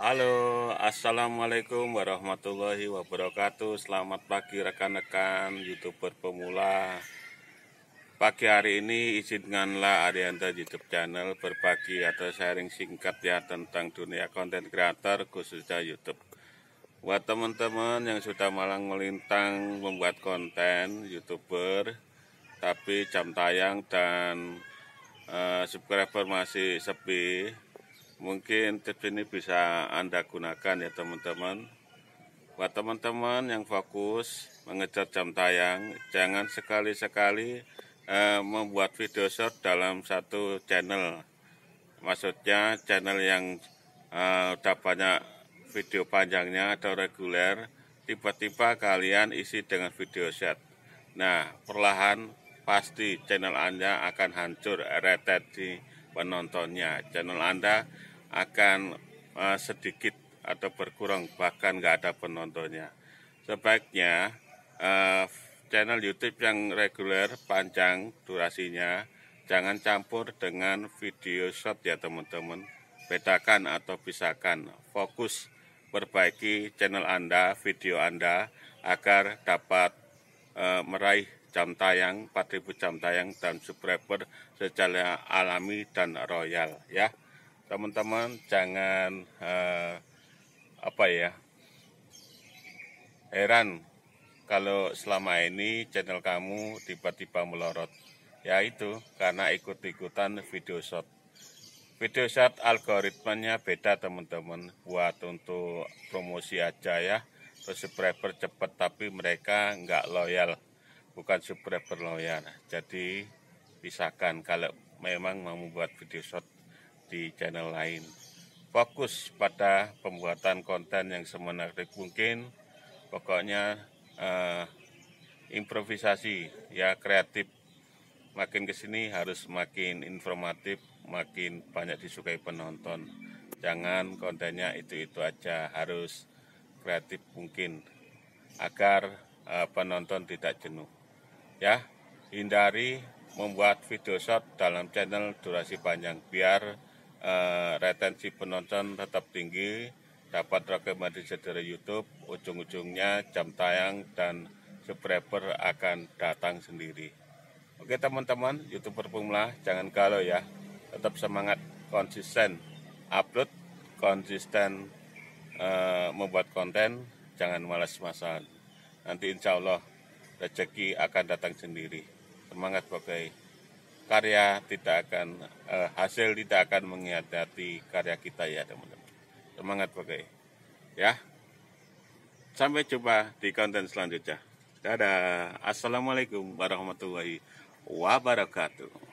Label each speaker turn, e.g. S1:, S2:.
S1: Halo, Assalamualaikum warahmatullahi wabarakatuh Selamat pagi rekan-rekan youtuber pemula Pagi hari ini izinkanlah Arianta YouTube channel berbagi atau sharing singkat ya tentang dunia konten kreator khususnya YouTube. Buat teman-teman yang sudah malang melintang membuat konten youtuber tapi jam tayang dan uh, subscriber masih sepi Mungkin tips ini bisa Anda gunakan ya teman-teman. Buat teman-teman yang fokus mengejar jam tayang, jangan sekali-sekali eh, membuat video short dalam satu channel. Maksudnya channel yang eh, udah banyak video panjangnya atau reguler, tiba-tiba kalian isi dengan video short. Nah, perlahan pasti channel Anda akan hancur retet di penontonnya. Channel Anda akan uh, sedikit atau berkurang bahkan nggak ada penontonnya. Sebaiknya uh, channel YouTube yang reguler panjang durasinya jangan campur dengan video short ya teman-teman. Bedakan atau pisahkan, fokus perbaiki channel Anda, video Anda agar dapat uh, meraih jam tayang 4000 jam tayang dan subscriber secara alami dan royal ya teman-teman jangan uh, apa ya heran kalau selama ini channel kamu tiba-tiba melorot yaitu karena ikut-ikutan video shot video shot algoritmanya beda teman-teman buat untuk promosi aja ya terus subscriber cepat tapi mereka nggak loyal bukan subscriber loyal jadi pisahkan kalau memang mau buat video shot di channel lain. Fokus pada pembuatan konten yang semenarik mungkin. Pokoknya eh, improvisasi ya kreatif. Makin kesini harus makin informatif, makin banyak disukai penonton. Jangan kontennya itu-itu aja, harus kreatif mungkin agar eh, penonton tidak jenuh. Ya, hindari membuat video short dalam channel durasi panjang biar Eh, retensi penonton tetap tinggi, dapat rekomendasi dari YouTube, ujung-ujungnya jam tayang dan subscriber akan datang sendiri. Oke teman-teman, youtuber pemula jangan galau ya, tetap semangat, konsisten, upload, konsisten uh, membuat konten, jangan malas-malasan. Nanti insya Allah rezeki akan datang sendiri. Semangat pokoknya karya tidak akan uh, hasil tidak akan mengkhianati karya kita ya teman-teman. Semangat pakai ya. Sampai jumpa di konten selanjutnya. Dadah. Assalamualaikum warahmatullahi wabarakatuh.